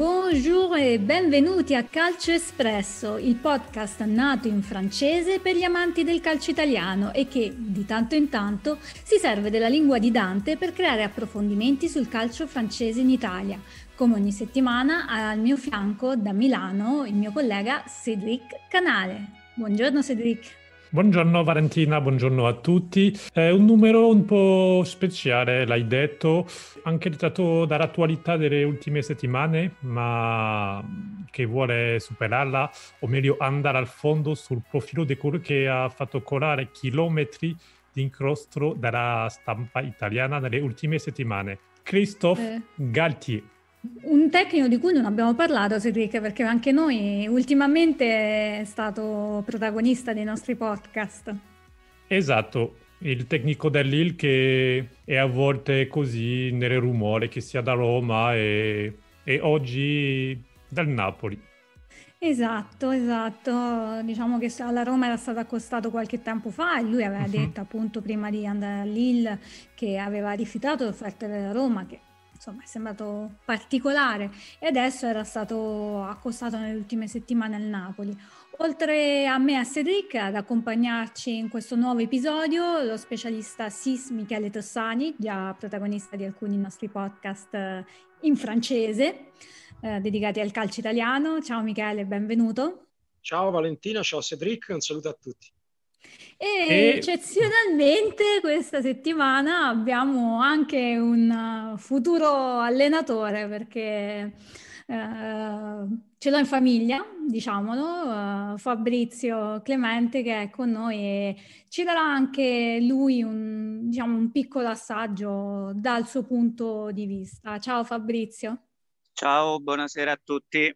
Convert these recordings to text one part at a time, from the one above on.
Bonjour e benvenuti a Calcio Espresso, il podcast nato in francese per gli amanti del calcio italiano e che, di tanto in tanto, si serve della lingua di Dante per creare approfondimenti sul calcio francese in Italia. Come ogni settimana, al mio fianco da Milano il mio collega Cédric Canale. Buongiorno Cédric. Buongiorno Valentina, buongiorno a tutti. È un numero un po' speciale, l'hai detto, anche dato dall'attualità delle ultime settimane, ma che vuole superarla, o meglio andare al fondo sul profilo di quello che ha fatto colare chilometri di incrostro dalla stampa italiana nelle ultime settimane. Christophe eh. Galtier. Un tecnico di cui non abbiamo parlato, Cedric, perché anche noi ultimamente è stato protagonista dei nostri podcast. Esatto, il tecnico dell'IL che è a volte così nel rumore che sia da Roma e, e oggi dal Napoli. Esatto, esatto. Diciamo che alla Roma era stato accostato qualche tempo fa e lui aveva uh-huh. detto appunto prima di andare all'IL che aveva rifiutato l'offerta della Roma, che insomma è sembrato particolare e adesso era stato accostato nelle ultime settimane al Napoli. Oltre a me e a Cedric ad accompagnarci in questo nuovo episodio lo specialista SIS Michele Tossani, già protagonista di alcuni nostri podcast eh, in francese eh, dedicati al calcio italiano. Ciao Michele, benvenuto. Ciao Valentina, ciao Cedric, un saluto a tutti. E, e, eccezionalmente questa settimana abbiamo anche un futuro allenatore perché eh, ce l'ho in famiglia, diciamolo, eh, Fabrizio Clemente che è con noi e ci darà anche lui un, diciamo, un piccolo assaggio dal suo punto di vista. Ciao Fabrizio. Ciao, buonasera a tutti.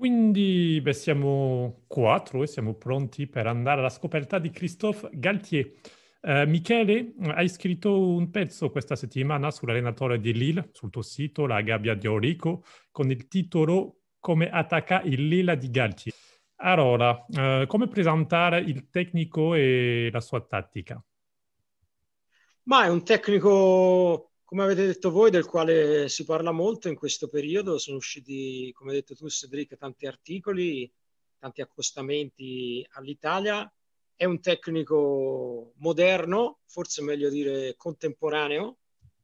Quindi beh, siamo quattro e siamo pronti per andare alla scoperta di Christophe Galtier. Uh, Michele, hai scritto un pezzo questa settimana sull'allenatore di Lille, sul tuo sito La gabbia di Orico, con il titolo Come attacca il Lille di Galtier. Allora, uh, eh, come presentare il tecnico e la sua tattica? Ma è un tecnico come avete detto voi, del quale si parla molto in questo periodo, sono usciti, come hai detto tu Cedric, tanti articoli, tanti accostamenti all'Italia. È un tecnico moderno, forse meglio dire contemporaneo,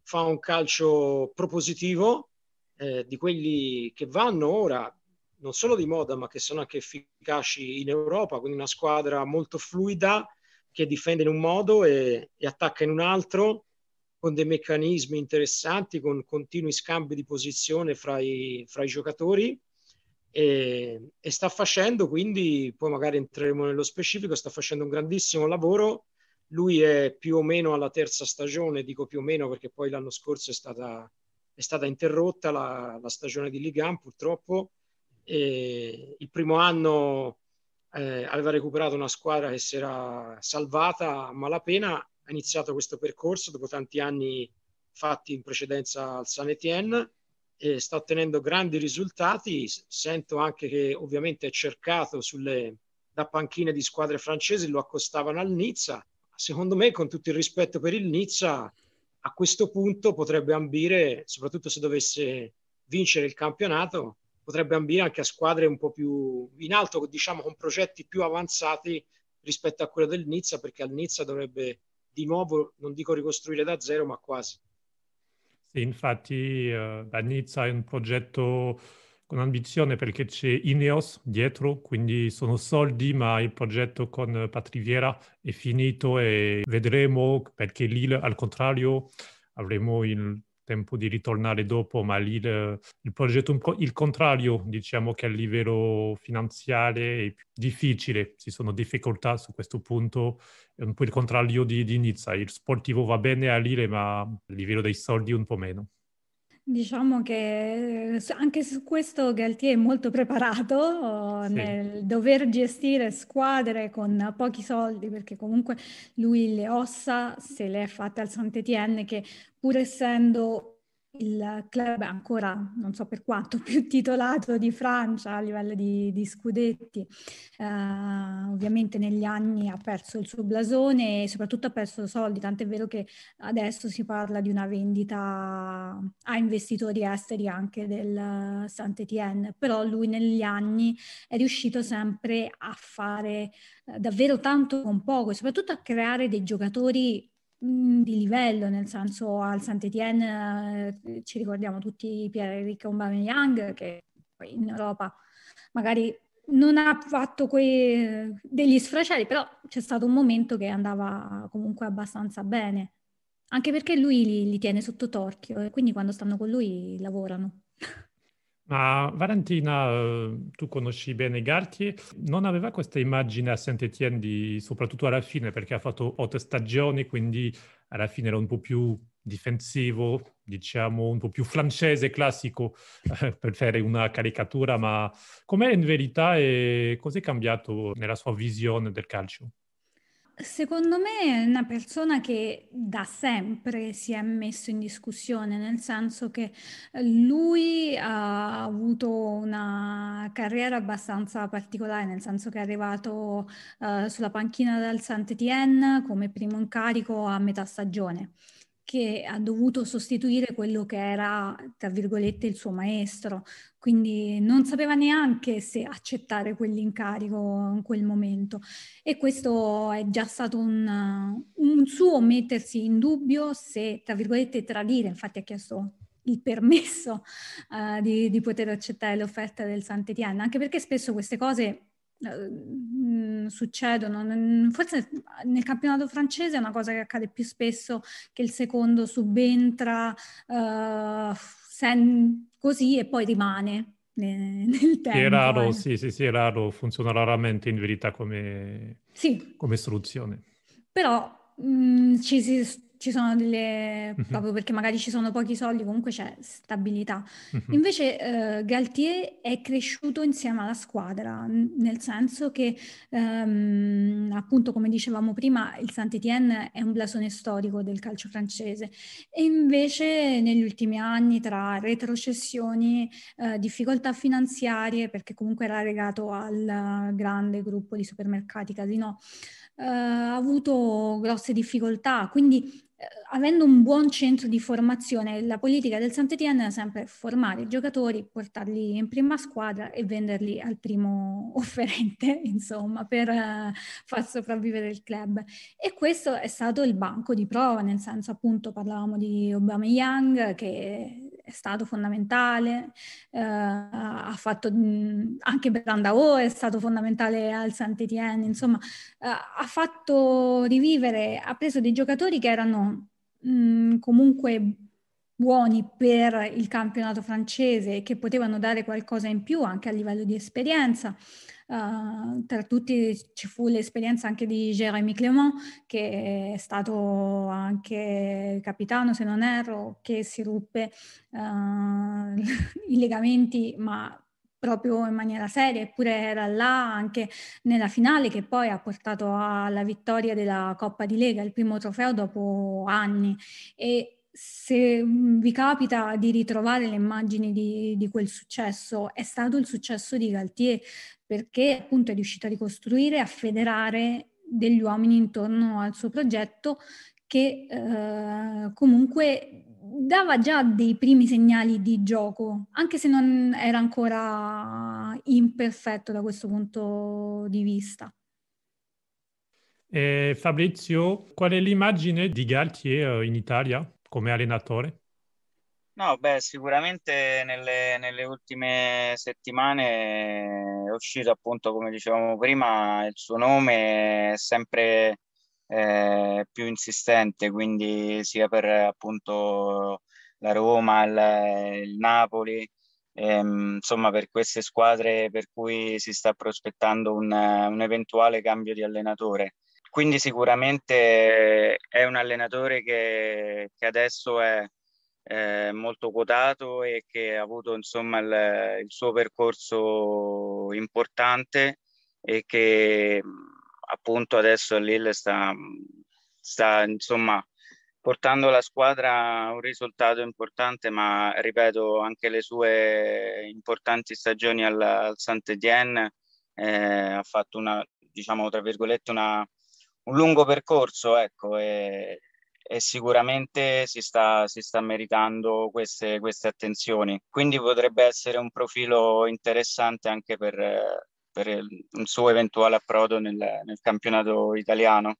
fa un calcio propositivo, eh, di quelli che vanno ora non solo di moda, ma che sono anche efficaci in Europa, quindi una squadra molto fluida che difende in un modo e, e attacca in un altro con dei meccanismi interessanti, con continui scambi di posizione fra i, fra i giocatori e, e, sta facendo, quindi poi magari entreremo nello specifico, sta facendo un grandissimo lavoro. Lui è più o meno alla terza stagione, dico più o meno perché poi l'anno scorso è stata, è stata interrotta la, la, stagione di Ligan purtroppo. E il primo anno eh, aveva recuperato una squadra che si era salvata a malapena ha iniziato questo percorso dopo tanti anni fatti in precedenza al San Etienne e sta ottenendo grandi risultati. Sento anche che ovviamente è cercato sulle, da panchine di squadre francesi, lo accostavano al Nizza. Secondo me, con tutto il rispetto per il Nizza, a questo punto potrebbe ambire, soprattutto se dovesse vincere il campionato, potrebbe ambire anche a squadre un po' più in alto, diciamo con progetti più avanzati rispetto a quello del Nizza, perché al Nizza dovrebbe di nuovo, non dico ricostruire da zero, ma quasi. Sì, infatti eh, da Nizza è un progetto con ambizione perché c'è Ineos dietro, quindi sono soldi, ma il progetto con Patriviera è finito e vedremo perché lì al contrario avremo il tempo di ritornare dopo, ma lì il, il progetto è un po' il contrario, diciamo che a livello finanziario è più difficile, ci sono difficoltà su questo punto, è un po' il contrario di, di Nizza, il sportivo va bene a Lille, ma a livello dei soldi un po' meno. Diciamo che eh, anche su questo Galtier è molto preparato sì. nel dover gestire squadre con pochi soldi, perché comunque lui le ossa se le è fatte al Saint-Étienne, che pur essendo il club ancora non so per quanto più titolato di Francia a livello di, di scudetti. Uh, ovviamente negli anni ha perso il suo blasone e soprattutto ha perso soldi, tant'è vero che adesso si parla di una vendita a investitori esteri anche del Saint-Étienne, però lui negli anni è riuscito sempre a fare eh, davvero tanto con poco e soprattutto a creare dei giocatori Mm, di livello, nel senso al Saint-Étienne eh, ci ricordiamo tutti Pierre-Eric Aubameyang che poi in Europa magari non ha fatto quei, degli sfracelli, però c'è stato un momento che andava comunque abbastanza bene, anche perché lui li, li tiene sotto torchio e quindi quando stanno con lui lavorano. Ma Valentina, tu conosci bene Gartier, non aveva questa immagine a Saint-Étienne di, soprattutto alla fine, perché ha fatto otto stagioni, quindi alla fine era un po' più difensivo, diciamo un po' più francese classico, eh, per fare una caricatura, ma com'è in verità e cos'è cambiato nella sua visione del calcio? Secondo me è una persona che da sempre si è messo in discussione, nel senso che lui ha avuto una carriera abbastanza particolare, nel senso che è arrivato eh, sulla panchina del Saint-Étienne come primo incarico a metà stagione che ha dovuto sostituire quello che era, tra virgolette, il suo maestro. Quindi non sapeva neanche se accettare quell'incarico in quel momento. E questo è già stato un, un suo mettersi in dubbio se, tra virgolette, tradire. Infatti ha chiesto il permesso uh, di, di, poter accettare l'offerta del Sant'Etienne, anche perché spesso queste cose Ehm, mm, succedono. Forse nel campionato francese è una cosa che accade più spesso che il secondo subentra eh, sen- così e poi rimane. Nel, tempo, è raro, eh. sì, sì, sì, è raro, funziona raramente in verità come, sì. come soluzione. Però mh, mm, ci si ci sono delle... Mm-hmm. proprio perché magari ci sono pochi soldi, comunque c'è stabilità. Mm-hmm. Invece eh, Galtier è cresciuto insieme alla squadra, nel senso che ehm, appunto come dicevamo prima il Saint-Étienne è un blasone storico del calcio francese e invece negli ultimi anni tra retrocessioni, eh, difficoltà finanziarie, perché comunque era legato al grande gruppo di supermercati Casino, eh, ha avuto grosse difficoltà, quindi eh, avendo un buon centro di formazione, la politica del Saint-Étienne è sempre formare i giocatori, portarli in prima squadra e venderli al primo offerente, insomma, per uh, far sopravvivere il club. E questo è stato il banco di prova, nel senso appunto parlavamo di Obama Young che è stato fondamentale, eh, ha fatto anche Brandao è stato fondamentale al Saint-Étienne, insomma eh, ha fatto rivivere, ha preso dei giocatori che erano mh, comunque buoni per il campionato francese e che potevano dare qualcosa in più anche a livello di esperienza. Uh, tra tutti ci fu l'esperienza anche di Jérémy Clement, che è stato anche capitano, se non erro, che si ruppe uh, i legamenti, ma proprio in maniera seria, eppure era là anche nella finale che poi ha portato alla vittoria della Coppa di Lega, il primo trofeo dopo anni. E se vi capita di ritrovare le immagini di, di, quel successo, è stato il successo di Galtier perché appunto è riuscito a ricostruire, a federare degli uomini intorno al suo progetto che eh, comunque dava già dei primi segnali di gioco, anche se non era ancora imperfetto da questo punto di vista. Eh, Fabrizio, qual è l'immagine di Galtier eh, in Italia? come allenatore? No, beh, sicuramente nelle, nelle, ultime settimane è uscito appunto, come dicevamo prima, il suo nome è sempre eh, più insistente, quindi sia per appunto la Roma, il, il Napoli, ehm, insomma per queste squadre per cui si sta prospettando un, un eventuale cambio di allenatore. Quindi sicuramente è un allenatore che, che adesso è eh, molto quotato e che ha avuto insomma il, il suo percorso importante e che appunto adesso Lille sta, sta insomma portando la squadra a un risultato importante, ma ripeto anche le sue importanti stagioni al, al Saint-Étienne eh, ha fatto una, diciamo tra virgolette, una, un lungo percorso, ecco, e, e sicuramente si sta, si sta meritando queste, queste, attenzioni. Quindi potrebbe essere un profilo interessante anche per, per il, un suo eventuale approdo nel, nel campionato italiano.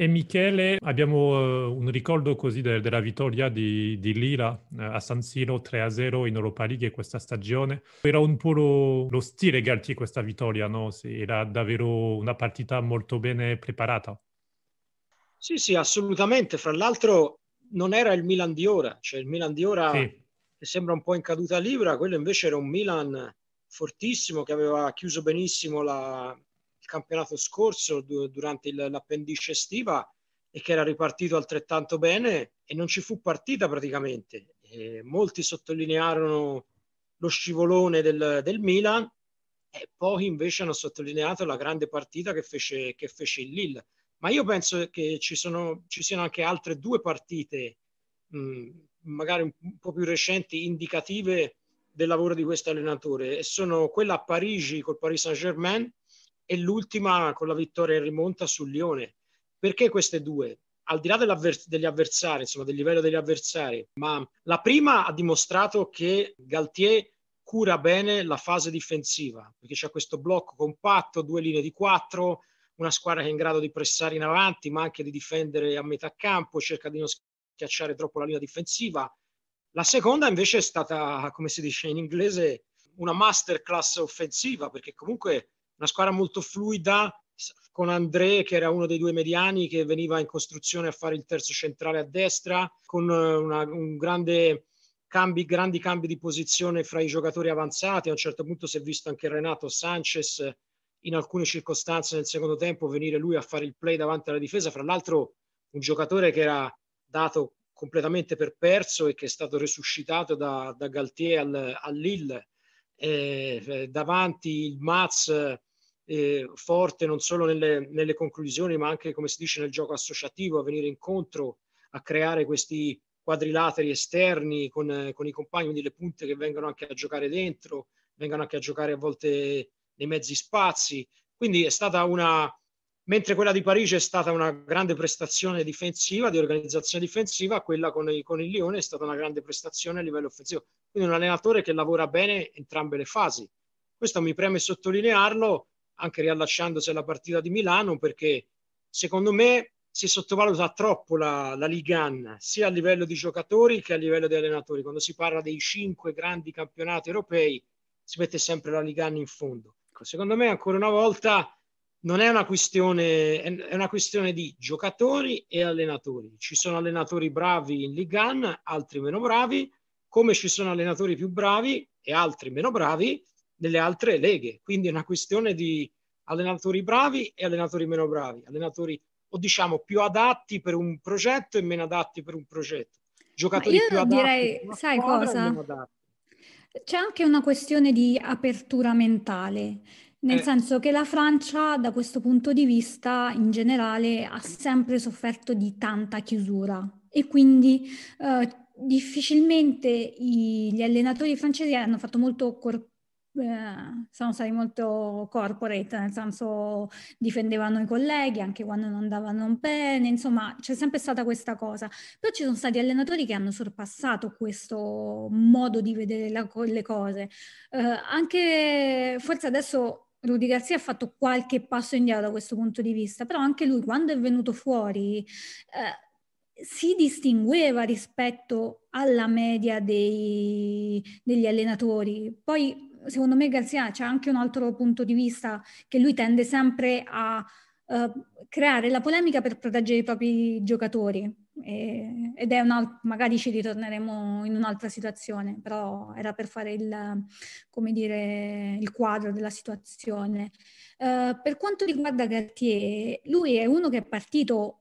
E Michele, abbiamo eh, un ricordo così de- della vittoria di, di Lila eh, a San Siro 3-0 in Europa League questa stagione. Era un po' lo, lo stile Galtier questa vittoria, no? Era davvero una partita molto bene preparata. Sì, sì, assolutamente. Fra l'altro non era il Milan di ora, cioè il Milan di ora sì. che sembra un po' in caduta libera, quello invece era un Milan fortissimo che aveva chiuso benissimo la, campionato scorso du- durante il, l'appendice estiva e che era ripartito altrettanto bene e non ci fu partita praticamente. E molti sottolinearono lo scivolone del, del Milan e pochi invece hanno sottolineato la grande partita che fece, che fece il Lille. Ma io penso che ci, sono, ci siano anche altre due partite, mh, magari un po' più recenti, indicative del lavoro di questo allenatore e sono quella a Parigi col Paris Saint-Germain e l'ultima con la vittoria in rimonta sul Lione. Perché queste due? Al di là degli avversari, insomma, del livello degli avversari, ma la prima ha dimostrato che Galtier cura bene la fase difensiva, perché c'è questo blocco compatto, due linee di quattro, una squadra che è in grado di pressare in avanti, ma anche di difendere a metà campo, cerca di non schiacciare troppo la linea difensiva. La seconda invece è stata, come si dice in inglese, una masterclass offensiva, perché comunque una squadra molto fluida con André che era uno dei due mediani che veniva in costruzione a fare il terzo centrale a destra, con eh, una, un grande cambi, grandi cambi di posizione fra i giocatori avanzati, a un certo punto si è visto anche Renato Sanchez in alcune circostanze nel secondo tempo venire lui a fare il play davanti alla difesa, fra l'altro un giocatore che era dato completamente per perso e che è stato resuscitato da, da Galtier al, al Lille. Eh, eh davanti il Maz eh, forte non solo nelle, nelle, conclusioni, ma anche, come si dice, nel gioco associativo, a venire incontro, a creare questi quadrilateri esterni con, eh, con i compagni, quindi le punte che vengono anche a giocare dentro, vengono anche a giocare a volte nei mezzi spazi. Quindi è stata una, mentre quella di Parigi è stata una grande prestazione difensiva, di organizzazione difensiva, quella con, i, con, il Lione è stata una grande prestazione a livello offensivo. Quindi un allenatore che lavora bene entrambe le fasi. Questo mi preme sottolinearlo anche riallacciandosi alla partita di Milano, perché secondo me si sottovaluta troppo la, la Ligan, sia a livello di giocatori che a livello di allenatori. Quando si parla dei cinque grandi campionati europei, si mette sempre la Ligan in fondo. Secondo me, ancora una volta, non è una questione, è una questione di giocatori e allenatori. Ci sono allenatori bravi in Ligan, altri meno bravi, come ci sono allenatori più bravi e altri meno bravi nelle altre leghe. Quindi è una questione di allenatori bravi e allenatori meno bravi, allenatori o diciamo più adatti per un progetto e meno adatti per un progetto. Giocatori Ma io più adatti, direi, sai cosa? C'è anche una questione di apertura mentale. Nel eh. senso che la Francia, da questo punto di vista, in generale, ha sempre sofferto di tanta chiusura e quindi eh, difficilmente i, gli allenatori francesi hanno fatto molto cor- sono stati molto corporate, nel senso difendevano i colleghi anche quando non davano bene, insomma c'è sempre stata questa cosa. Però ci sono stati allenatori che hanno sorpassato questo modo di vedere la, le cose. Eh, anche forse adesso Rudy Garzia ha fatto qualche passo indietro da questo punto di vista, però anche lui quando è venuto fuori... Eh, si distingueva rispetto alla media dei, degli allenatori. Poi secondo me Garzia c'è anche un altro punto di vista che lui tende sempre a uh, creare la polemica per proteggere i propri giocatori e, ed è un alt- magari ci ritorneremo in un'altra situazione, però era per fare il, dire, il quadro della situazione. Uh, per quanto riguarda Cartier, lui è uno che è partito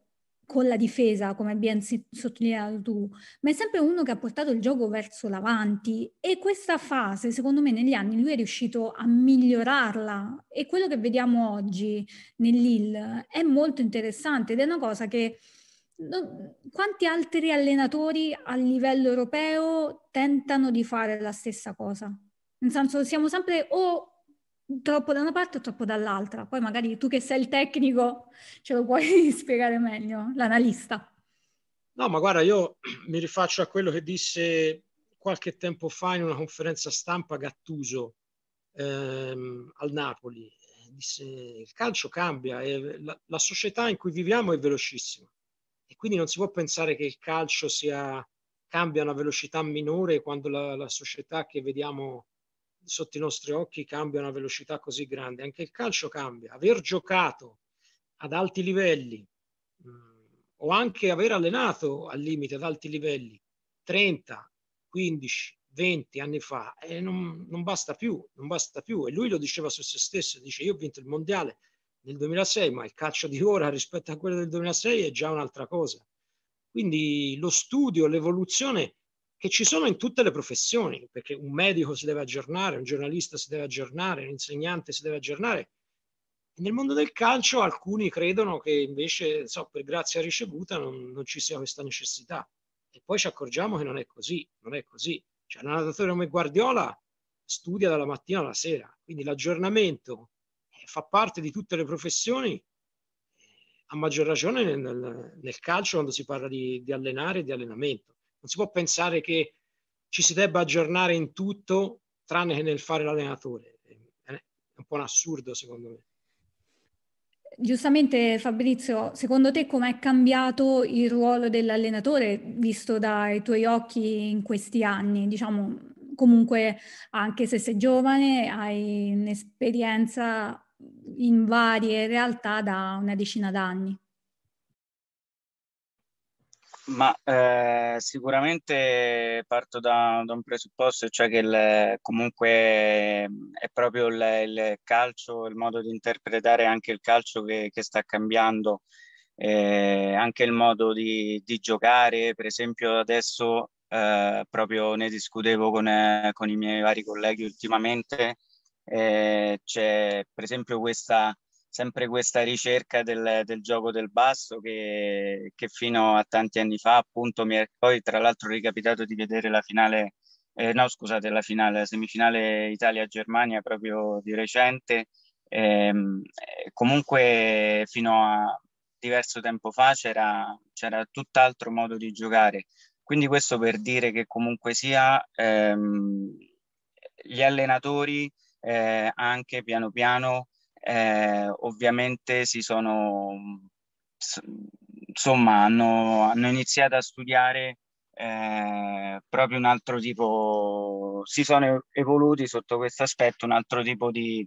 con la difesa, come ben sottolineato tu, ma è sempre uno che ha portato il gioco verso l'avanti e questa fase, secondo me, negli anni lui è riuscito a migliorarla e quello che vediamo oggi nell'IL è molto interessante ed è una cosa che non, quanti altri allenatori a livello europeo tentano di fare la stessa cosa? Nel senso, siamo sempre o troppo da una parte o troppo dall'altra. Poi magari tu che sei il tecnico ce lo puoi spiegare meglio, l'analista. No, ma guarda, io mi rifaccio a quello che disse qualche tempo fa in una conferenza stampa Gattuso ehm, al Napoli. Disse il calcio cambia, e la, la società in cui viviamo è velocissima e quindi non si può pensare che il calcio sia, cambia a una velocità minore quando la, la società che vediamo sotto i nostri occhi cambia una velocità così grande. Anche il calcio cambia. Aver giocato ad alti livelli mm, o anche aver allenato al limite ad alti livelli 30, 15, 20 anni fa e eh, non, non, basta più, non basta più. E lui lo diceva su se stesso, dice io ho vinto il mondiale nel 2006, ma il calcio di ora rispetto a quello del 2006 è già un'altra cosa. Quindi lo studio, l'evoluzione che ci sono in tutte le professioni, perché un medico si deve aggiornare, un giornalista si deve aggiornare, un insegnante si deve aggiornare. Nel mondo del calcio alcuni credono che invece, so, per grazia ricevuta, non, non, ci sia questa necessità. E poi ci accorgiamo che non è così, non è così. Cioè, un allenatore come Guardiola studia dalla mattina alla sera, quindi l'aggiornamento eh, fa parte di tutte le professioni, eh, a maggior ragione nel, nel calcio quando si parla di, di allenare e di allenamento non si può pensare che ci si debba aggiornare in tutto tranne che nel fare l'allenatore. Eh, è un po' un assurdo secondo me. Giustamente Fabrizio, secondo te com'è cambiato il ruolo dell'allenatore visto dai tuoi occhi in questi anni? Diciamo comunque anche se sei giovane hai un'esperienza in varie realtà da una decina d'anni. Ma eh, sicuramente parto da, da, un presupposto, cioè che il, comunque è proprio il, il, calcio, il modo di interpretare anche il calcio che, che sta cambiando, eh, anche il modo di, di, giocare, per esempio adesso eh, proprio ne discutevo con, con, i miei vari colleghi ultimamente, eh, c'è per esempio questa sempre questa ricerca del, del gioco del basso che, che, fino a tanti anni fa appunto mi è poi tra l'altro ricapitato di vedere la finale, eh, no scusate, la finale, la semifinale Italia-Germania proprio di recente. Ehm, eh, comunque fino a diverso tempo fa c'era, c'era tutt'altro modo di giocare. Quindi questo per dire che comunque sia ehm, gli allenatori eh, anche piano piano eh, ovviamente si sono, insomma, hanno, hanno iniziato a studiare eh, proprio un altro tipo, si sono evoluti sotto questo aspetto un altro tipo di,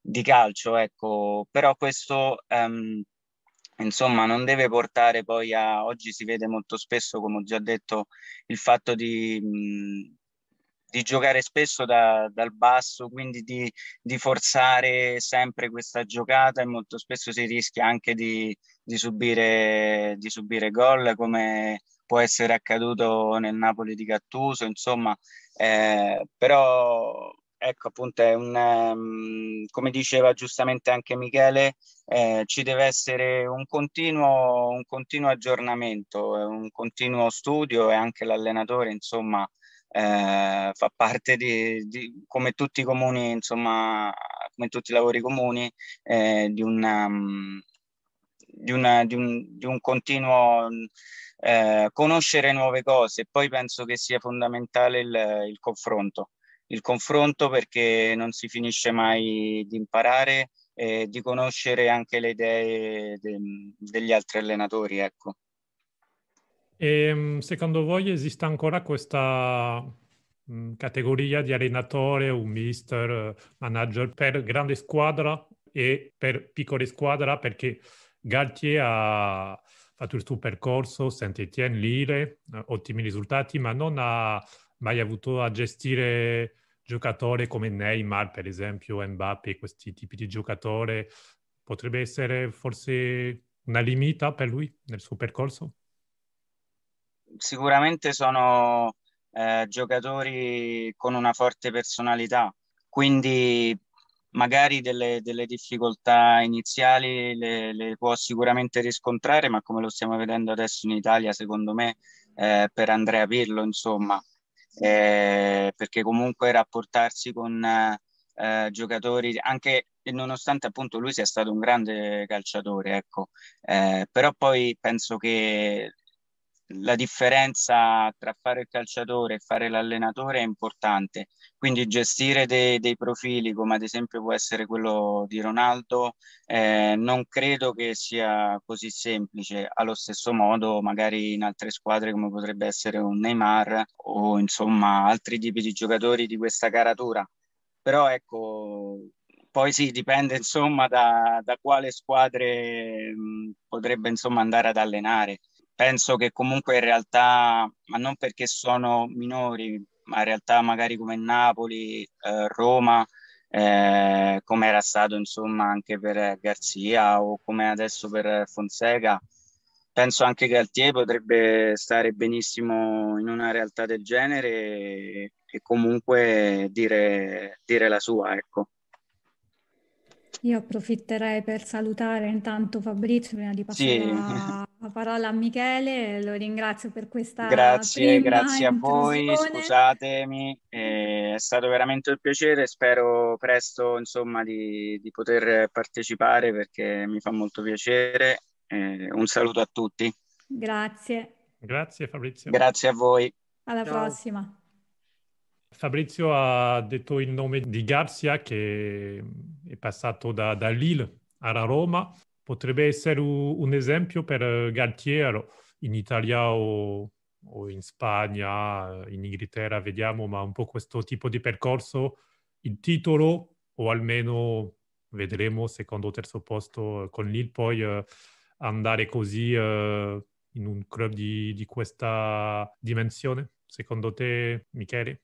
di calcio, ecco, però questo... Ehm, insomma non deve portare poi a oggi si vede molto spesso come ho già detto il fatto di mh, di giocare spesso da, dal basso, quindi di, di, forzare sempre questa giocata e molto spesso si rischia anche di, di subire, di subire gol come può essere accaduto nel Napoli di Gattuso, insomma, eh, però ecco appunto è un, um, come diceva giustamente anche Michele, eh, ci deve essere un continuo, un continuo aggiornamento, un continuo studio e anche l'allenatore, insomma, eh, fa parte di, di, come tutti i comuni, insomma, come tutti i lavori comuni, eh, di, una, mm, di, una, di, un, di un continuo eh, conoscere nuove cose. Poi penso che sia fondamentale il, il confronto. Il confronto perché non si finisce mai di imparare e di conoscere anche le idee de, degli altri allenatori. Ecco. E ehm, secondo voi esiste ancora questa mm, categoria di allenatore, un mister, eh, manager per grande squadra e per piccole squadre? Perché Galtier ha fatto il suo percorso, Saint-Étienne, Lille, eh, ottimi risultati, ma non ha mai avuto a gestire giocatori come Neymar, per esempio, Mbappe, questi tipi di giocatori. Potrebbe essere forse una limita per lui nel suo percorso? sicuramente sono eh, giocatori con una forte personalità, quindi magari delle, delle difficoltà iniziali le, le, può sicuramente riscontrare, ma come lo stiamo vedendo adesso in Italia, secondo me, eh, per Andrea Pirlo, insomma, eh, perché comunque rapportarsi con eh, giocatori, anche nonostante appunto lui sia stato un grande calciatore, ecco, eh, però poi penso che la differenza tra fare il calciatore e fare l'allenatore è importante, quindi gestire de dei profili come ad esempio può essere quello di Ronaldo eh, non credo che sia così semplice, allo stesso modo magari in altre squadre come potrebbe essere un Neymar o insomma altri tipi di giocatori di questa caratura, però ecco poi sì, dipende insomma da, da quale squadre mh, potrebbe insomma andare ad allenare penso che comunque in realtà, ma non perché sono minori, ma in realtà magari come Napoli, eh, Roma, eh, come era stato insomma anche per Garzia o come adesso per Fonseca, penso anche che Altier potrebbe stare benissimo in una realtà del genere e, e comunque dire, dire la sua, ecco. Io approfitterei per salutare intanto Fabrizio prima di passare sì. a la parola a Michele, lo ringrazio per questa Grazie, grazie a voi, scusatemi, è stato veramente un piacere, spero presto insomma di, di poter partecipare perché mi fa molto piacere. Eh, un saluto a tutti. Grazie. Grazie Fabrizio. Grazie a voi. Alla Ciao. prossima. Fabrizio ha detto il nome di Garzia che è passato da, da Lille alla Roma potrebbe essere un esempio per eh, Galtiero in Italia o, o, in Spagna, in Inghilterra, vediamo, ma un po' questo tipo di percorso, il titolo o almeno vedremo secondo o terzo posto eh, con l'IL, poi eh, andare così eh, in un club di, di questa dimensione, secondo te Michele?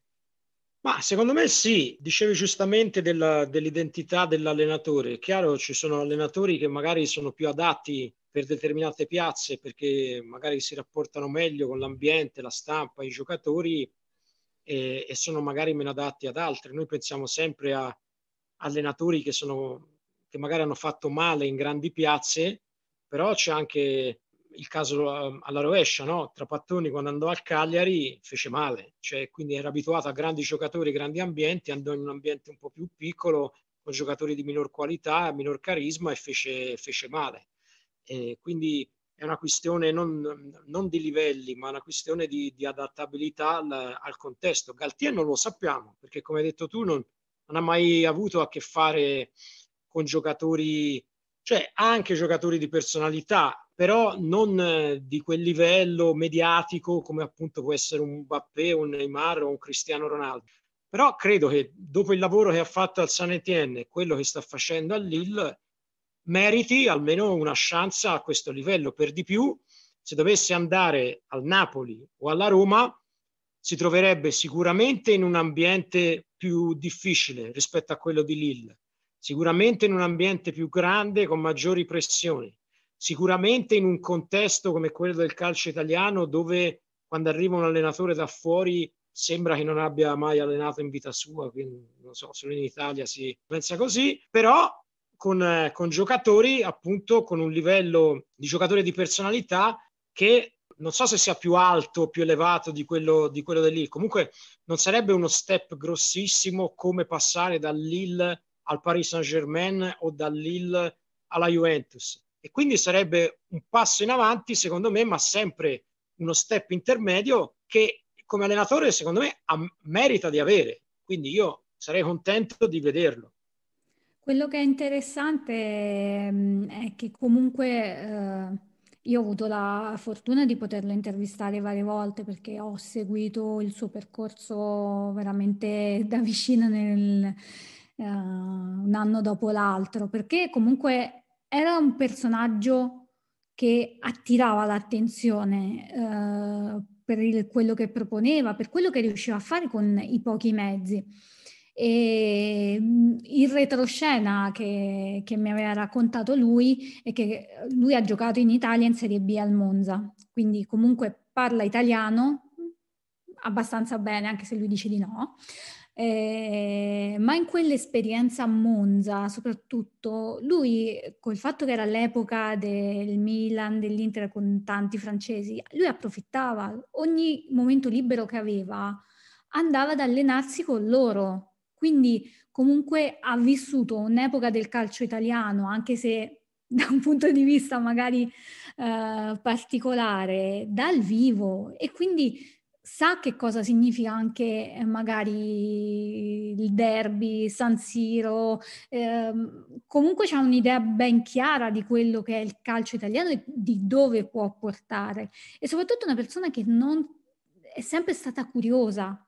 Ma secondo me sì, dicevi giustamente della, dell'identità dell'allenatore. È chiaro, ci sono allenatori che magari sono più adatti per determinate piazze perché magari si rapportano meglio con l'ambiente, la stampa, i giocatori e, e sono magari meno adatti ad altri. Noi pensiamo sempre a allenatori che, sono, che magari hanno fatto male in grandi piazze, però c'è anche il caso ehm, alla rovescia, no? Trapattoni quando andò al Cagliari fece male, cioè, quindi era abituato a grandi giocatori, grandi ambienti, andò in un ambiente un po' più piccolo, con giocatori di minor qualità, minor carisma e fece, fece male. E quindi è una questione non, non, di livelli, ma una questione di, di adattabilità al, al, contesto. Galtier non lo sappiamo, perché come hai detto tu non, non ha mai avuto a che fare con giocatori, cioè anche giocatori di personalità, però non eh, di quel livello mediatico come appunto può essere un Mbappé, un Neymar o un Cristiano Ronaldo. Però credo che dopo il lavoro che ha fatto al San Etienne e quello che sta facendo a Lille, meriti almeno una chance a questo livello. Per di più, se dovesse andare al Napoli o alla Roma, si troverebbe sicuramente in un ambiente più difficile rispetto a quello di Lille, sicuramente in un ambiente più grande con maggiori pressioni sicuramente in un contesto come quello del calcio italiano dove quando arriva un allenatore da fuori sembra che non abbia mai allenato in vita sua, quindi non so, solo in Italia si pensa così, però con, eh, con giocatori appunto con un livello di giocatore di personalità che non so se sia più alto, o più elevato di quello, di quello dell'Ill, comunque non sarebbe uno step grossissimo come passare dall'IL al Paris Saint-Germain o dall'IL alla Juventus e quindi sarebbe un passo in avanti, secondo me, ma sempre uno step intermedio che come allenatore, secondo me, am- merita di avere. Quindi io sarei contento di vederlo. Quello che è interessante ehm, è che comunque eh, io ho avuto la fortuna di poterlo intervistare varie volte perché ho seguito il suo percorso veramente da vicino nel, eh, un anno dopo l'altro, perché comunque era un personaggio che attirava l'attenzione eh, per il, quello che proponeva, per quello che riusciva a fare con i pochi mezzi. E mm, il retroscena che, che, mi aveva raccontato lui è che lui ha giocato in Italia in Serie B al Monza, quindi comunque parla italiano abbastanza bene, anche se lui dice di no, eh, ma in quell'esperienza a Monza, soprattutto, lui col fatto che era l'epoca del Milan, dell'Inter con tanti francesi, lui approfittava ogni momento libero che aveva, andava ad allenarsi con loro. Quindi comunque ha vissuto un'epoca del calcio italiano, anche se da un punto di vista magari eh, particolare, dal vivo e quindi sa che cosa significa anche eh, magari il derby, San Siro, ehm, comunque ha un'idea ben chiara di quello che è il calcio italiano e di dove può portare e soprattutto una persona che non è sempre stata curiosa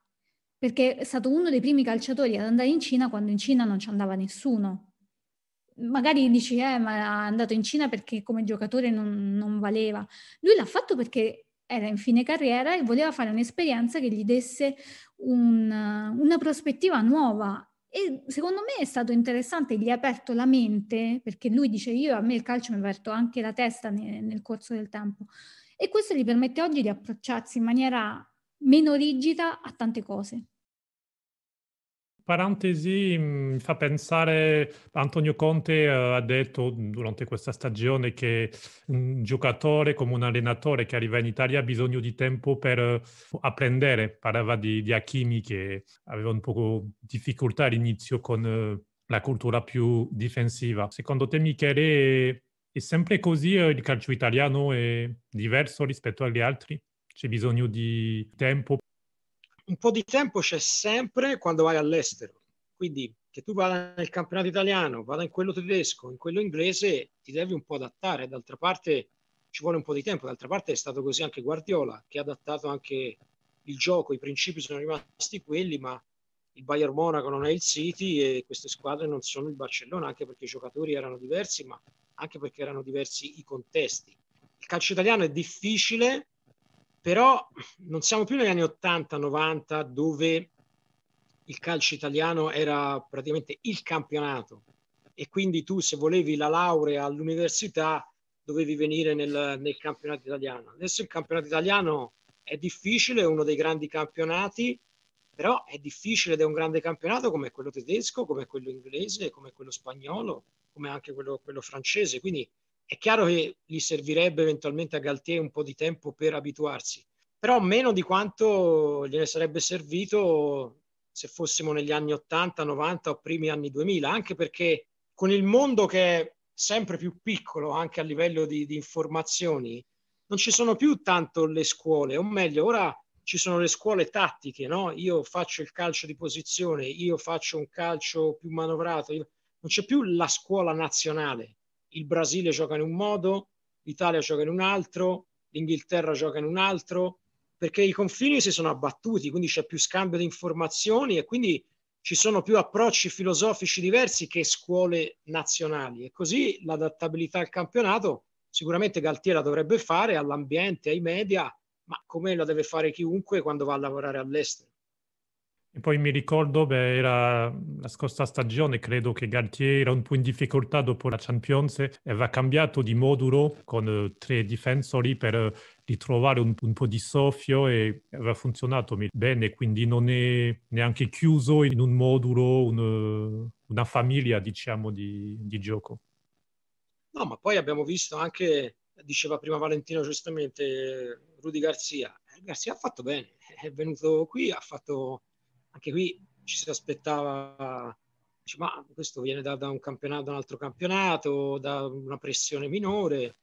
perché è stato uno dei primi calciatori ad andare in Cina quando in Cina non ci andava nessuno. Magari dici, eh, ma è andato in Cina perché come giocatore non, non valeva. Lui l'ha fatto perché era in fine carriera e voleva fare un'esperienza che gli desse un, una prospettiva nuova. E secondo me è stato interessante, gli ha aperto la mente, perché lui dice io a me il calcio mi ha aperto anche la testa nel, nel corso del tempo. E questo gli permette oggi di approcciarsi in maniera meno rigida a tante cose. Parentesi, mm, mi fa pensare, Antonio Conte eh, ha detto durante questa stagione che un giocatore come un allenatore che arriva in Italia ha bisogno di tempo per eh, apprendere. Parlava di, di Hakimi che aveva un po' difficoltà all'inizio con eh, la cultura più difensiva. Secondo te Michele è, è sempre così? Eh, il calcio italiano è diverso rispetto agli altri? C'è bisogno di tempo un po' di tempo c'è sempre quando vai all'estero. Quindi che tu vada nel campionato italiano, vada in quello tedesco, in quello inglese, ti devi un po' adattare. D'altra parte ci vuole un po' di tempo. D'altra parte è stato così anche Guardiola, che ha adattato anche il gioco. I principi sono rimasti quelli, ma il Bayern Monaco non è il City e queste squadre non sono il Barcellona, anche perché i giocatori erano diversi, ma anche perché erano diversi i contesti. Il calcio italiano è difficile però non siamo più negli anni 80-90 dove il calcio italiano era praticamente il campionato e quindi tu se volevi la laurea all'università dovevi venire nel, nel campionato italiano. Adesso il campionato italiano è difficile, è uno dei grandi campionati, però è difficile ed è un grande campionato come quello tedesco, come quello inglese, come quello spagnolo, come anche quello, quello francese. Quindi è chiaro che gli servirebbe eventualmente a Galtier un po' di tempo per abituarsi, però meno di quanto gliene sarebbe servito se fossimo negli anni 80, 90 o primi anni 2000, anche perché con il mondo che è sempre più piccolo anche a livello di, di informazioni, non ci sono più tanto le scuole, o meglio, ora ci sono le scuole tattiche, no? Io faccio il calcio di posizione, io faccio un calcio più manovrato, non c'è più la scuola nazionale il Brasile gioca in un modo, l'Italia gioca in un altro, l'Inghilterra gioca in un altro, perché i confini si sono abbattuti, quindi c'è più scambio di informazioni e quindi ci sono più approcci filosofici diversi che scuole nazionali e così l'adattabilità al campionato sicuramente Galtiera dovrebbe fare all'ambiente, ai media, ma come la deve fare chiunque quando va a lavorare all'estero. E poi mi ricordo, beh, era la scorsa stagione, credo che Galtier era un po' in difficoltà dopo la Champions e aveva cambiato di modulo con eh, tre difensori per eh, ritrovare un, un, po' di soffio e aveva funzionato bene, quindi non è neanche chiuso in un modulo, un, eh, una famiglia, diciamo, di, di gioco. No, ma poi abbiamo visto anche, diceva prima Valentino giustamente, Rudy Garzia. Eh, Garzia ha fatto bene, è venuto qui, ha fatto anche qui ci si aspettava, dice, ma questo viene da, da, un campionato, da un altro campionato, da una pressione minore,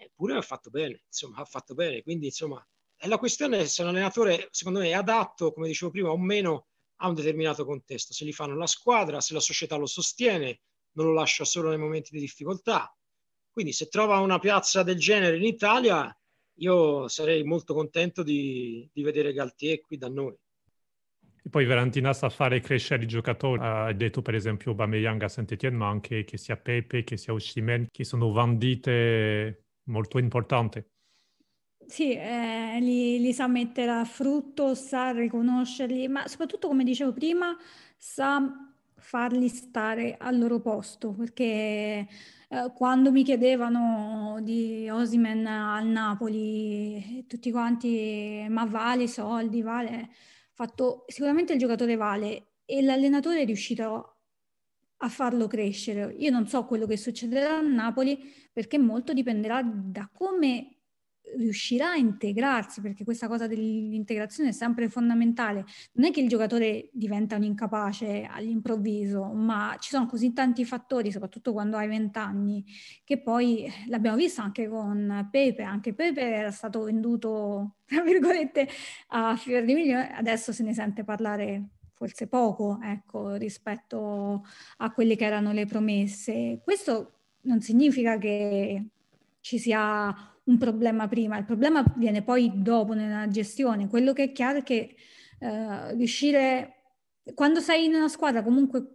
eppure ha fatto bene, insomma, ha fatto bene. Quindi, insomma, è la questione se un allenatore, secondo me, è adatto, come dicevo prima, o meno a un determinato contesto, se li fanno la squadra, se la società lo sostiene, non lo lascia solo nei momenti di difficoltà. Quindi se trova una piazza del genere in Italia, io sarei molto contento di, di vedere Galtier qui da noi. E poi Verantina sa fare crescere i giocatori, ha detto per esempio Bameyang a Saint-Etienne, ma anche che sia Pepe, che sia Oshimen, che sono vendite molto importanti. Sì, eh, li, li, sa mettere a frutto, sa riconoscerli, ma soprattutto, come dicevo prima, sa farli stare al loro posto, perché eh, quando mi chiedevano di Osimen al Napoli, tutti quanti, ma vale soldi, vale fatto sicuramente il giocatore vale e l'allenatore è riuscito a farlo crescere. Io non so quello che succederà a Napoli perché molto dipenderà da come riuscirà a integrarsi, perché questa cosa dell'integrazione è sempre fondamentale. Non è che il giocatore diventa un incapace all'improvviso, ma ci sono così tanti fattori, soprattutto quando hai vent'anni, che poi l'abbiamo visto anche con Pepe, anche Pepe era stato venduto, tra virgolette, a Fior di Migliore, adesso se ne sente parlare forse poco, ecco, rispetto a quelle che erano le promesse. Questo non significa che ci sia un problema prima, il problema viene poi dopo nella gestione. Quello che è chiaro è che eh, riuscire, quando sei in una squadra comunque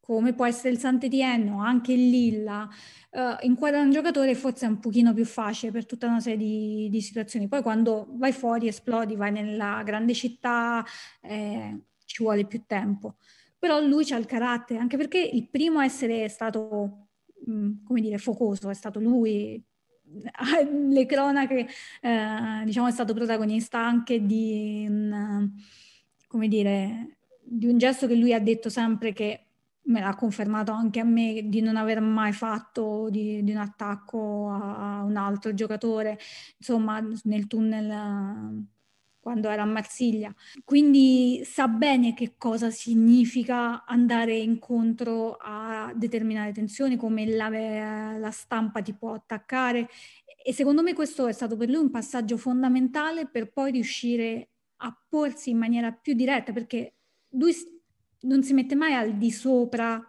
come può essere il Sant'Etienne o anche il Lilla, in eh, inquadrare un giocatore forse è un pochino più facile per tutta una serie di, di situazioni. Poi quando vai fuori, esplodi, vai nella grande città, eh, ci vuole più tempo. Però lui c'ha il carattere, anche perché il primo a essere stato, mh, mm, come dire, focoso è stato lui, le cronache, eh, diciamo, è stato protagonista anche di un, come dire, di un gesto che lui ha detto sempre che me l'ha confermato anche a me di non aver mai fatto di, di un attacco a, a un altro giocatore, insomma, nel tunnel quando era a Marsiglia, quindi sa bene che cosa significa andare incontro a determinate tensioni, come la, la stampa ti può attaccare e secondo me questo è stato per lui un passaggio fondamentale per poi riuscire a porsi in maniera più diretta perché lui non si mette mai al di sopra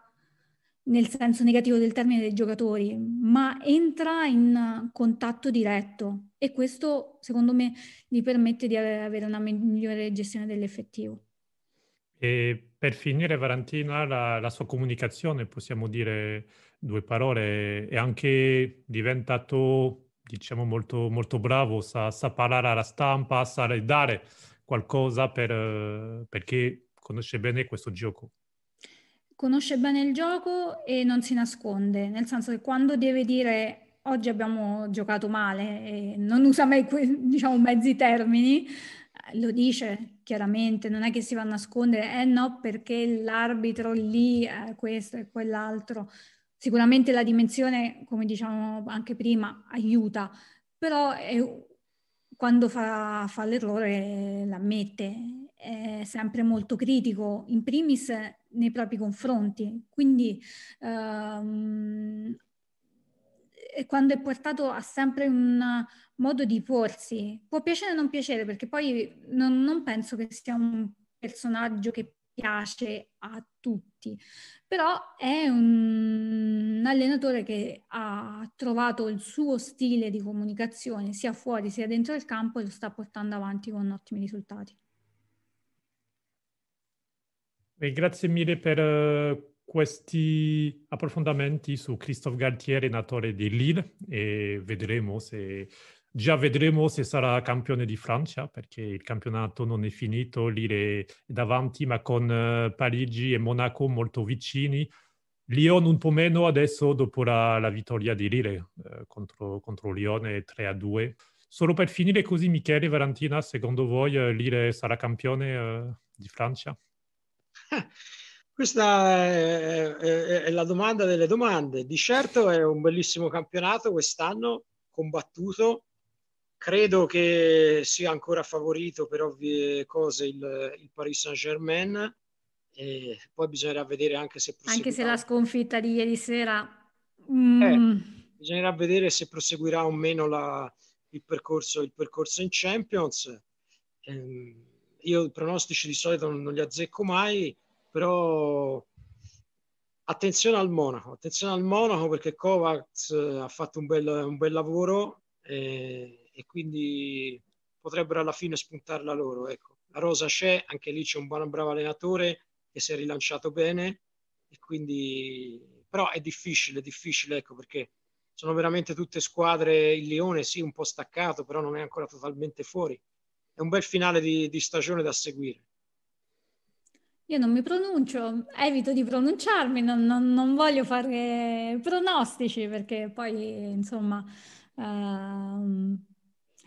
nel senso negativo del termine dei giocatori, ma entra in contatto diretto e questo secondo me gli permette di avere una migliore gestione dell'effettivo. E per finire, Valentina, la, la sua comunicazione, possiamo dire due parole, è anche diventato, diciamo, molto, molto bravo, sa, sa, parlare alla stampa, sa dare qualcosa per, perché conosce bene questo gioco conosce bene il gioco e non si nasconde, nel senso che quando deve dire oggi abbiamo giocato male e non usa mai que- diciamo, mezzi termini, eh, lo dice chiaramente, non è che si va a nascondere, eh no perché l'arbitro lì è questo e quell'altro. Sicuramente la dimensione, come diciamo anche prima, aiuta, però eh, quando fa, fa l'errore l'ammette è sempre molto critico, in primis nei propri confronti. Quindi ehm, quando è portato a sempre un modo di porsi, può piacere o non piacere, perché poi non, non penso che sia un personaggio che piace a tutti, però è un, allenatore che ha trovato il suo stile di comunicazione sia fuori sia dentro il campo e lo sta portando avanti con ottimi risultati. E grazie mille per eh, questi approfondimenti su Christophe Galtieri, natore di Lille, e vedremo se già vedremo se sarà campione di Francia, perché il campionato non è finito, Lille è davanti, ma con eh, Parigi e Monaco molto vicini. Lyon un po' meno adesso dopo la, la vittoria di Lille eh, contro, contro Lione 3 a 2. Solo per finire così, Michele e Valentina, secondo voi eh, Lille sarà campione eh, di Francia? Questa è, la domanda delle domande. Di certo è un bellissimo campionato quest'anno, combattuto. Credo che sia ancora favorito per ovvie cose il, il Paris Saint-Germain. E poi bisognerà vedere anche se... Anche se la sconfitta di ieri sera... Eh, mm. Eh, bisognerà vedere se proseguirà o meno la, il, percorso, il, percorso, in Champions. Ehm, io i pronostici di solito non, non li azzecco mai, però attenzione al Monaco, attenzione al Monaco perché Kovacs eh, ha fatto un bel, un bel lavoro e, e, quindi potrebbero alla fine spuntarla loro. Ecco. La Rosa c'è, anche lì c'è un buon, bravo allenatore che si è rilanciato bene e quindi però è difficile, è difficile ecco perché sono veramente tutte squadre, il Lione sì un po' staccato però non è ancora totalmente fuori è un bel finale di, di stagione da seguire. Io non mi pronuncio, evito di pronunciarmi, non, non, non voglio fare pronostici perché poi, insomma, uh,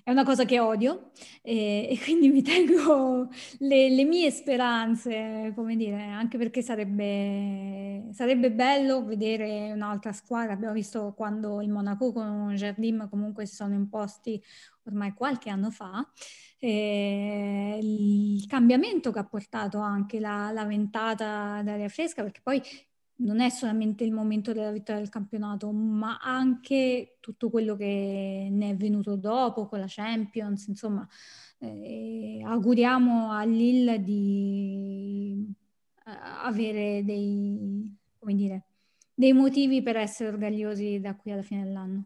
è una cosa che odio e, e quindi mi tengo le, le, mie speranze, come dire, anche perché sarebbe, sarebbe, bello vedere un'altra squadra. Abbiamo visto quando il Monaco con Jardim comunque si sono imposti ormai qualche anno fa eh, il cambiamento che ha portato anche la, la ventata d'aria fresca, perché poi non è solamente il momento della vittoria del campionato, ma anche tutto quello che ne è venuto dopo con la Champions, insomma, eh, auguriamo a Lille di eh, avere dei, come dire, dei motivi per essere orgogliosi da qui alla fine dell'anno.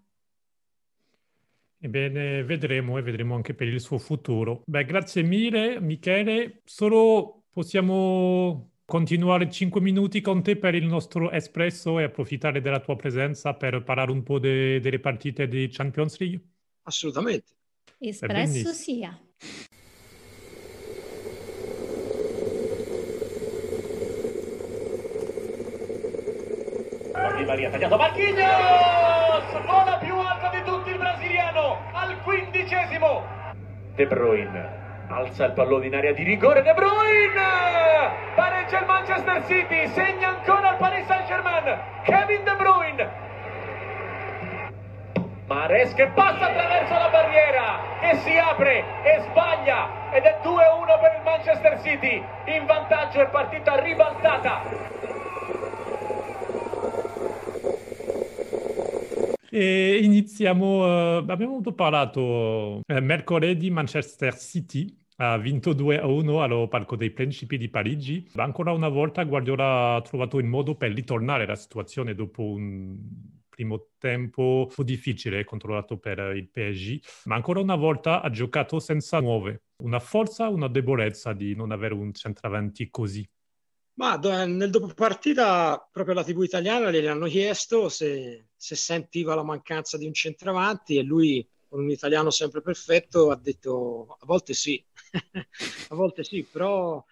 Ebbene, vedremo e vedremo anche per il suo futuro. Beh, grazie mille Michele, solo possiamo continuare 5 minuti con te per il nostro espresso e approfittare della tua presenza per parlare un po' de- delle partite di Champions League? Assolutamente. Espresso sia. Arriva tagliato Marchignos! Vola più alta di tutti! quindicesimo. De Bruyne alza il pallone in area di rigore. De Bruyne pareggia il Manchester City, segna ancora il Paris Saint Germain. Kevin De Bruyne. Mares che passa attraverso la barriera e si apre e sbaglia ed è 2-1 per il Manchester City in vantaggio è partita ribaltata E iniziamo, eh, abbiamo avuto parlato eh, mercoledì Manchester City, ha vinto 2-1 a allo Parco dei Principi di Parigi. Ma Ancora una volta Guardiola ha trovato il modo per ritornare alla situazione dopo un primo tempo fu difficile, controllato per il PSG, ma ancora una volta ha giocato senza nuove. Una forza, una debolezza di non avere un centravanti così ma eh, nel dopopartita proprio la TV italiana gli hanno chiesto se, se, sentiva la mancanza di un centravanti e lui, con un italiano sempre perfetto, ha detto a volte sì, a volte sì, però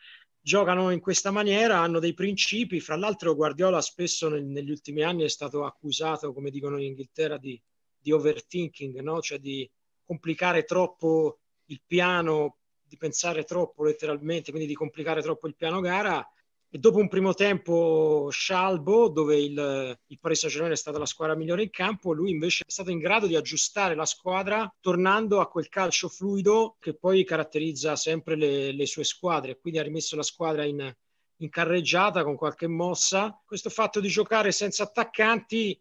giocano in questa maniera, hanno dei principi, fra l'altro Guardiola spesso nel, negli ultimi anni è stato accusato, come dicono in Inghilterra, di, di overthinking, no? cioè di complicare troppo il piano, di pensare troppo letteralmente, quindi di complicare troppo il piano gara e dopo un primo tempo scialbo, dove il, il Paris Saint-Germain è stata la squadra migliore in campo, lui invece è stato in grado di aggiustare la squadra tornando a quel calcio fluido che poi caratterizza sempre le, le sue squadre. Quindi ha rimesso la squadra in, in carreggiata con qualche mossa. Questo fatto di giocare senza attaccanti,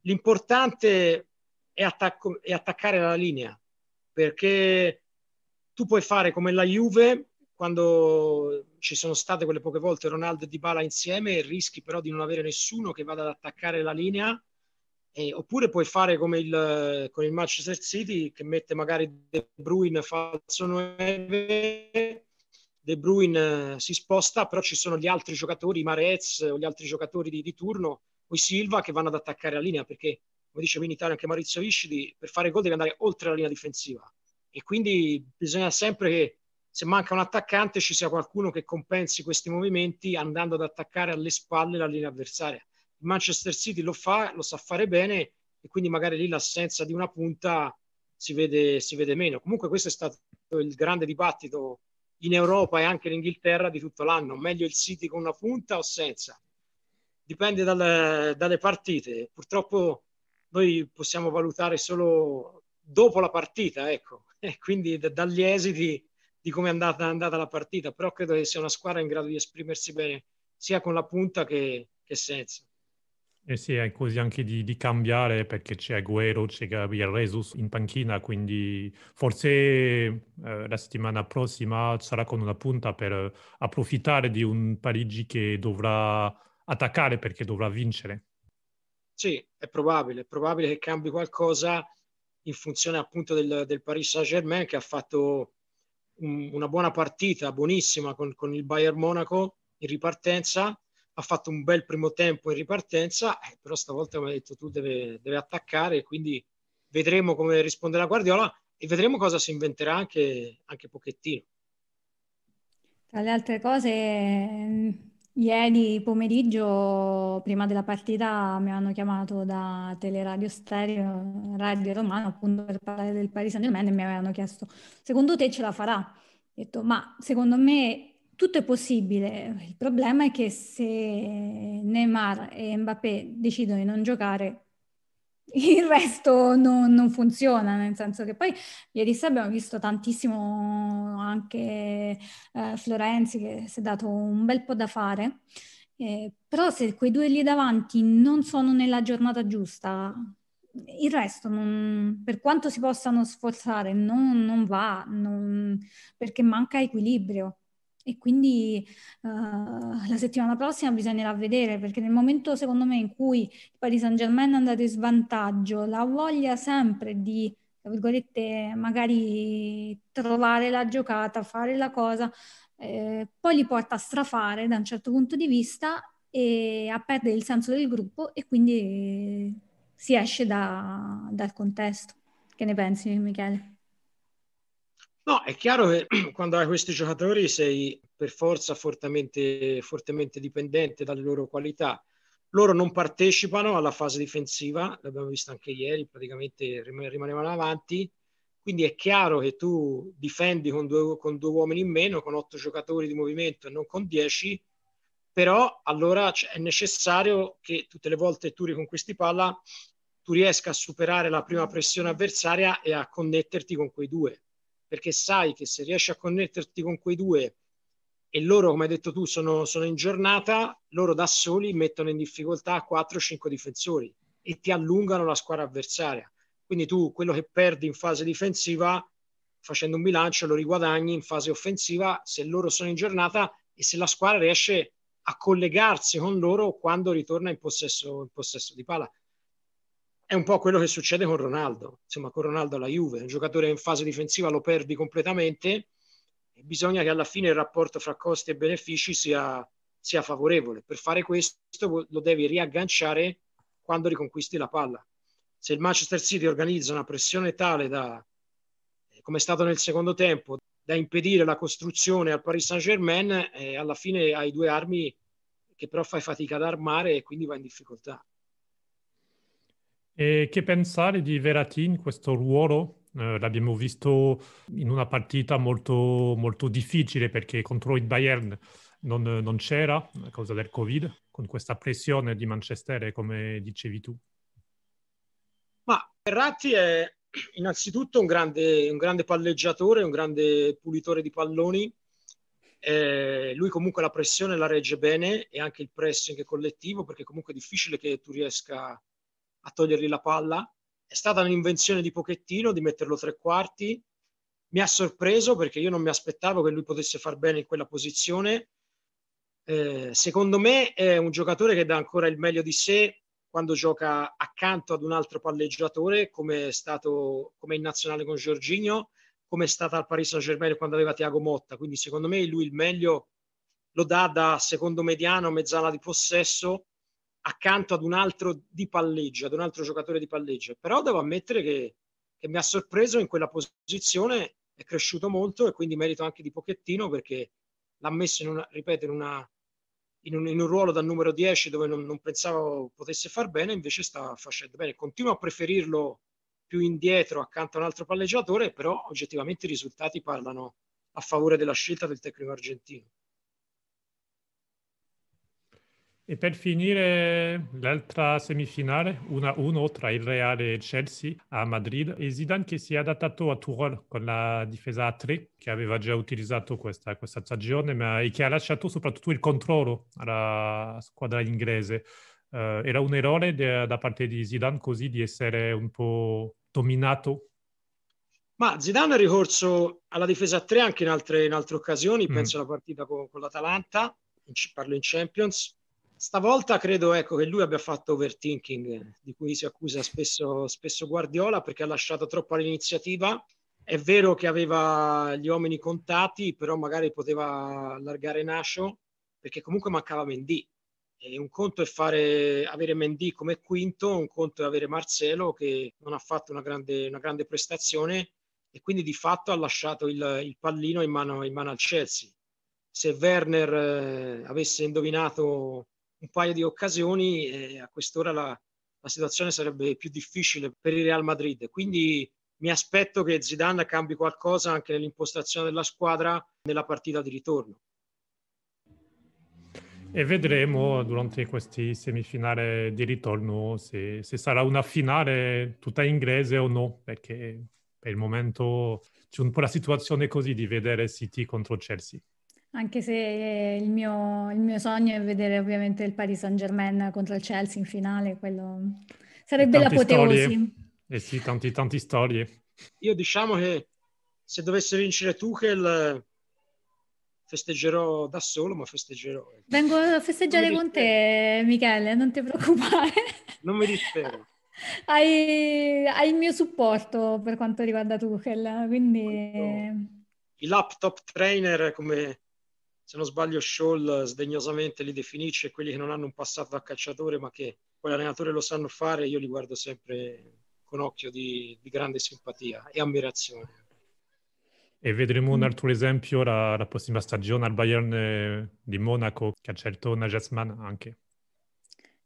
l'importante è, attacco, è attaccare la linea, perché tu puoi fare come la Juve quando ci sono state quelle poche volte Ronaldo e Dybala insieme, rischi però di non avere nessuno che vada ad attaccare la linea, eh, oppure puoi fare come il, con il Manchester City che mette magari De Bruyne falso 9, De Bruyne eh, si sposta, però ci sono gli altri giocatori, Marez o gli altri giocatori di, di turno, o Silva che vanno ad attaccare la linea, perché come dicevi in Italia anche Maurizio Viscidi, per fare gol deve andare oltre la linea difensiva. E quindi bisogna sempre che se manca un attaccante ci sia qualcuno che compensi questi movimenti andando ad attaccare alle spalle la linea avversaria. Il Manchester City lo fa, lo sa fare bene e quindi magari lì l'assenza di una punta si vede, si vede meno. Comunque questo è stato il grande dibattito in Europa e anche in Inghilterra di tutto l'anno. Meglio il City con una punta o senza? Dipende dal, dalle partite. Purtroppo noi possiamo valutare solo dopo la partita, ecco. E quindi d- dagli esiti di come è andata, è andata, la partita, però credo che sia una squadra in grado di esprimersi bene sia con la punta che, che senza. E eh sì, è così anche di, di cambiare perché c'è Agüero, c'è Gabriel Resus in panchina, quindi forse eh, la settimana prossima sarà con una punta per approfittare di un Parigi che dovrà attaccare perché dovrà vincere. Sì, è probabile, è probabile che cambi qualcosa in funzione appunto del, del Paris Saint-Germain che ha fatto una buona partita, buonissima con, con, il Bayern Monaco in ripartenza, ha fatto un bel primo tempo in ripartenza, eh, però stavolta come hai detto tu deve, deve attaccare, quindi vedremo come risponderà Guardiola e vedremo cosa si inventerà anche, anche Pochettino. Tra le altre cose, Ieri pomeriggio, prima della partita, mi hanno chiamato da Teleradio Stereo, Radio Romano, appunto per parlare del Paris Saint-Germain e mi avevano chiesto, secondo te ce la farà? Ho detto, ma secondo me tutto è possibile. Il problema è che se Neymar e Mbappé decidono di non giocare, il resto non, non, funziona, nel senso che poi ieri sera abbiamo visto tantissimo anche eh, Florenzi che si è dato un bel po' da fare, eh, però se quei due lì davanti non sono nella giornata giusta, il resto, non, per quanto si possano sforzare, non, non va, perché manca equilibrio. E quindi uh, la settimana prossima bisognerà vedere, perché nel momento secondo me in cui il Paris Saint Germain è andato in svantaggio, la voglia sempre di, tra virgolette, magari trovare la giocata, fare la cosa, eh, poi li porta a strafare da un certo punto di vista e a perdere il senso del gruppo e quindi eh, si esce da, dal contesto. Che ne pensi Michele? No, è chiaro che quando hai questi giocatori sei per forza fortemente, fortemente dipendente dalle loro qualità. Loro non partecipano alla fase difensiva, l'abbiamo visto anche ieri, praticamente rimanevano avanti, quindi è chiaro che tu difendi con due, con due uomini in meno, con otto giocatori di movimento e non con dieci, però allora è necessario che tutte le volte tu riconquisti palla, tu riesca a superare la prima pressione avversaria e a connetterti con quei due perché sai che se riesci a connetterti con quei due e loro, come hai detto tu, sono, sono in giornata, loro da soli mettono in difficoltà 4-5 difensori e ti allungano la squadra avversaria. Quindi tu quello che perdi in fase difensiva, facendo un bilancio, lo riguadagni in fase offensiva se loro sono in giornata e se la squadra riesce a collegarsi con loro quando ritorna in possesso, in possesso di pala è un po' quello che succede con Ronaldo. Insomma, con Ronaldo alla Juve, un giocatore in fase difensiva lo perdi completamente e bisogna che alla fine il rapporto fra costi e benefici sia, sia favorevole. Per fare questo lo devi riagganciare quando riconquisti la palla. Se il Manchester City organizza una pressione tale da, come è stato nel secondo tempo, da impedire la costruzione al Paris Saint-Germain, eh, alla fine hai due armi che però fai fatica ad armare e quindi vai in difficoltà. E che pensare di Verratti in questo ruolo? Eh, l'abbiamo visto in una partita molto, molto difficile perché contro il Bayern non, non c'era a causa del Covid, con questa pressione di Manchester, come dicevi tu. Ma Verratti è innanzitutto un grande, un grande palleggiatore, un grande pulitore di palloni. Eh, lui comunque la pressione la regge bene e anche il pressing collettivo, perché comunque è difficile che tu riesca a togliergli la palla. È stata un'invenzione di Pochettino di metterlo tre quarti. Mi ha sorpreso perché io non mi aspettavo che lui potesse far bene in quella posizione. Eh, secondo me è un giocatore che dà ancora il meglio di sé quando gioca accanto ad un altro palleggiatore, come è stato come in nazionale con Giorginio, come è stata al Paris Saint Germain quando aveva Tiago Motta. Quindi, secondo me, lui il meglio lo dà da secondo mediano, mezzala di possesso accanto ad un altro di palleggio, ad un altro giocatore di palleggio. Però devo ammettere che, che mi ha sorpreso in quella posizione, è cresciuto molto e quindi merito anche di Pochettino perché l'ha messo in una, ripeto, in, una, in, un, in un, ruolo da numero 10 dove non, non, pensavo potesse far bene, invece sta facendo bene. Continuo a preferirlo più indietro accanto a un altro palleggiatore, però oggettivamente i risultati parlano a favore della scelta del tecnico argentino. E per finire l'altra semifinale, 1-1 tra il Real e il Chelsea a Madrid, e Zidane che si è adattato a Tuchel con la difesa a 3 che aveva già utilizzato questa, questa stagione ma, e che ha lasciato soprattutto il controllo alla squadra inglese. Uh, era un errore de, da parte di Zidane così di essere un po' dominato ma Zidane ha ricorso alla difesa a 3 anche in altre, in altre occasioni, mm. penso alla partita con, con l'Atalanta, in, parlo in Champions, Stavolta credo ecco, che lui abbia fatto overthinking, di cui si accusa spesso, spesso Guardiola perché ha lasciato troppo all'iniziativa. È vero che aveva gli uomini contati, però magari poteva allargare Nascio perché comunque mancava Mendy. E un conto è fare, avere Mendy come quinto, un conto è avere Marcelo che non ha fatto una grande, una grande prestazione e quindi di fatto ha lasciato il, il pallino in mano, in mano, al Chelsea. Se Werner eh, avesse indovinato un paio di occasioni e a quest'ora la, la situazione sarebbe più difficile per il Real Madrid. Quindi mi aspetto che Zidane cambi qualcosa anche nell'impostazione della squadra nella partita di ritorno. E vedremo durante questi semifinali di ritorno se, se, sarà una finale tutta inglese o no, perché per il momento c'è un po' la situazione così di vedere City contro Chelsea. Anche se eh, il mio, il mio sogno è vedere ovviamente il Paris Saint-Germain contro il Chelsea in finale, quello sarebbe l'apoteosi. Eh sì, tanti, tanti storie. Io diciamo che se dovesse vincere Tuchel festeggerò da solo, ma festeggerò. Vengo a festeggiare con te, Michele, non ti preoccupare. Non mi dispero. Hai, hai, il mio supporto per quanto riguarda Tuchel, quindi... I laptop trainer, come se non sbaglio Scholl eh, sdegnosamente li definisce quelli che non hanno un passato da calciatore ma che poi l'allenatore lo sanno fare, io li guardo sempre con occhio di, di grande simpatia e ammirazione. E vedremo un mm. altro esempio la, la prossima stagione al Bayern eh, di Monaco che ha scelto Najasman anche.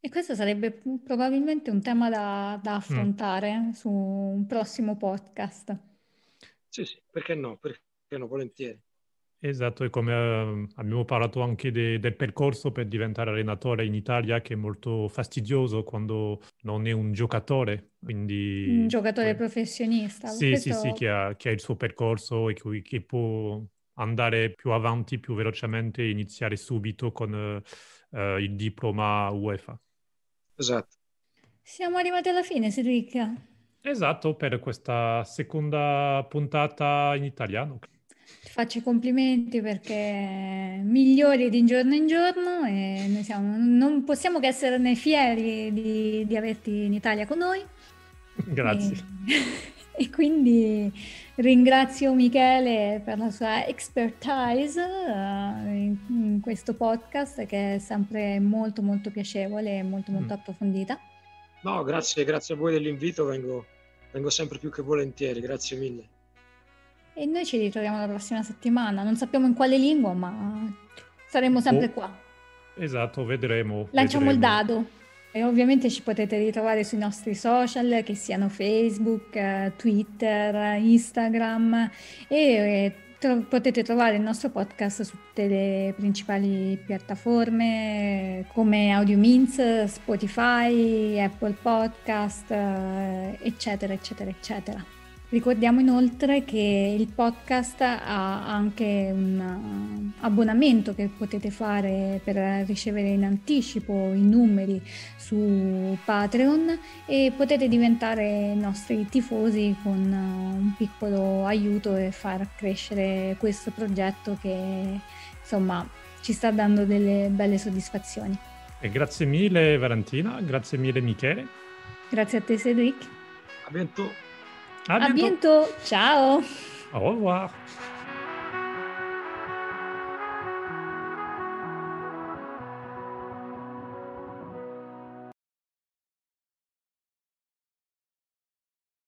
E questo sarebbe probabilmente un tema da, da mm. affrontare mm. su un prossimo podcast. Sì, sì, perché no? Perché no? Volentieri. Esatto, e come eh, abbiamo parlato anche de- del percorso per diventare allenatore in Italia, che è molto fastidioso quando non è un giocatore, quindi... Un giocatore eh, professionista. Sì, questo... sì, sì, che ha, che ha, il suo percorso e che, che, può andare più avanti, più velocemente e iniziare subito con eh, il diploma UEFA. Esatto. Siamo arrivati alla fine, Cedric. Esatto, per questa seconda puntata in italiano. Ti faccio i complimenti perché migliori di giorno in giorno e noi siamo, non possiamo che esserne fieri di, di averti in Italia con noi. Grazie. E, e, quindi ringrazio Michele per la sua expertise eh, in, in, questo podcast che è sempre molto molto piacevole e molto molto mm. approfondita. No, grazie, grazie a voi dell'invito, vengo, vengo sempre più che volentieri, grazie mille. E noi ci ritroviamo la prossima settimana, non sappiamo in quale lingua, ma saremo boh. sempre oh, qua. Esatto, vedremo. Lanciamo vedremo. il dado. E ovviamente ci potete ritrovare sui nostri social, che siano Facebook, eh, Twitter, Instagram e eh, tro- potete trovare il nostro podcast su tutte le principali piattaforme come AudioMinz, Spotify, Apple Podcast, eh, eccetera, eccetera, eccetera. Ricordiamo inoltre che il podcast ha anche un uh, abbonamento che potete fare per ricevere in anticipo i numeri su Patreon e potete diventare nostri tifosi con uh, un piccolo aiuto e far crescere questo progetto che insomma ci sta dando delle belle soddisfazioni. E grazie mille Valentina, grazie mille Michele. Grazie a te Cedric. A bientôt. À bientôt. Ciao. Au revoir.